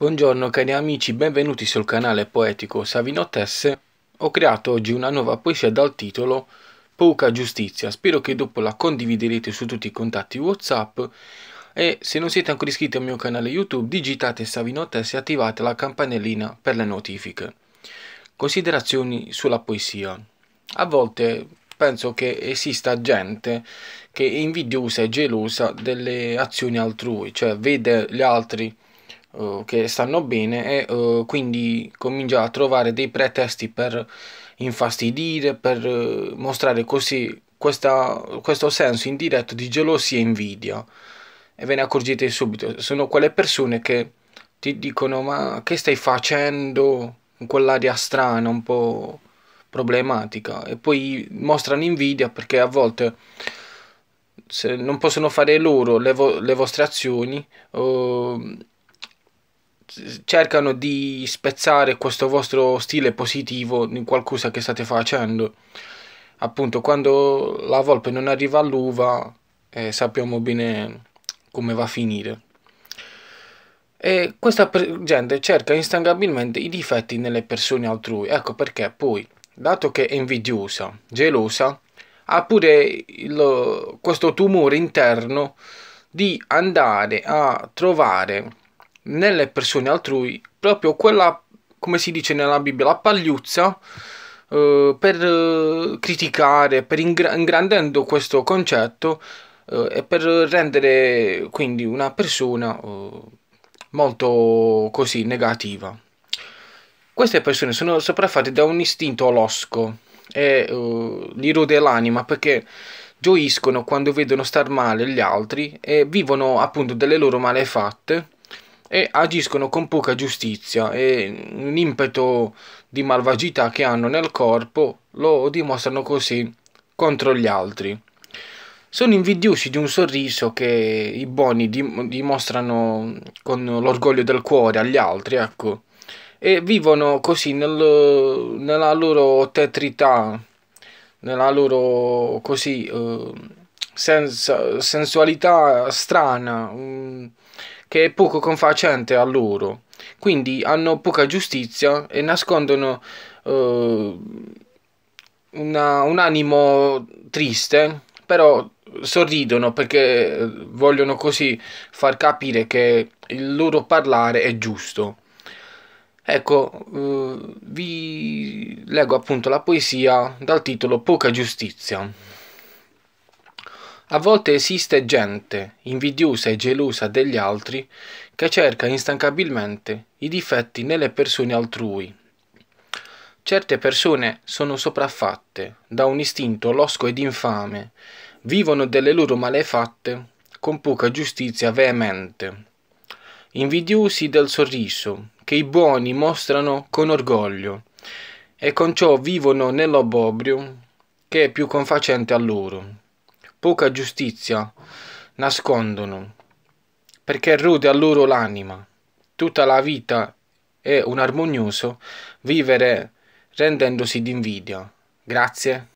Buongiorno cari amici, benvenuti sul canale poetico Savino Tesse. Ho creato oggi una nuova poesia dal titolo Poca giustizia. Spero che dopo la condividerete su tutti i contatti WhatsApp e se non siete ancora iscritti al mio canale YouTube digitate Savino Tesse e attivate la campanellina per le notifiche. Considerazioni sulla poesia. A volte penso che esista gente che è invidiosa e gelosa delle azioni altrui, cioè vede gli altri eh, che stanno bene e uh, quindi comincia a trovare dei pretesti per infastidire, per uh, mostrare così questa, questo senso indiretto di gelosia e invidia. E ve ne accorgete subito, sono quelle persone che ti dicono ma che stai facendo con quell'aria strana, un po' problematica e poi mostrano invidia perché a volte se non possono fare loro le, vo le vostre azioni eh, cercano di spezzare questo vostro stile positivo in qualcosa che state facendo. Appunto, quando la volpe non arriva all'uva, eh, sappiamo bene come va a finire. E questa gente cerca instancabilmente i difetti nelle persone altrui. Ecco perché poi, dato che è invidiosa, gelosa, ha pure il, questo tumore interno di andare a trovare nelle persone altrui proprio quella, come si dice nella Bibbia, la pagliuzza eh, per eh, criticare, per ingra ingrandendo questo concetto eh, e per rendere quindi una persona eh, molto così negativa. Queste persone sono sopraffatte da un istinto losco e uh, gli rode l'anima perché gioiscono quando vedono star male gli altri e vivono appunto delle loro malefatte e agiscono con poca giustizia e un impeto di malvagità che hanno nel corpo lo dimostrano così contro gli altri. Sono invidiosi di un sorriso che i buoni dimostrano con l'orgoglio del cuore agli altri, ecco, e vivono così nel, nella loro tetrità, nella loro così... Eh, senza sensualità strana um, che è poco confacente a loro. Quindi hanno poca giustizia e nascondono uh, una, un animo triste, però sorridono perché vogliono così far capire che il loro parlare è giusto. Ecco, uh, vi leggo appunto la poesia dal titolo Poca giustizia. A volte esiste gente, invidiosa e gelosa degli altri, che cerca instancabilmente i difetti nelle persone altrui. Certe persone sono sopraffatte da un istinto losco ed infame, vivono delle loro malefatte con poca giustizia veemente. Invidiosi del sorriso che i buoni mostrano con orgoglio, e con ciò vivono nell'obbrobrio che è più confacente a loro poca giustizia nascondono, perché rode a loro l'anima. Tutta la vita è un armonioso vivere rendendosi d'invidia. Grazie.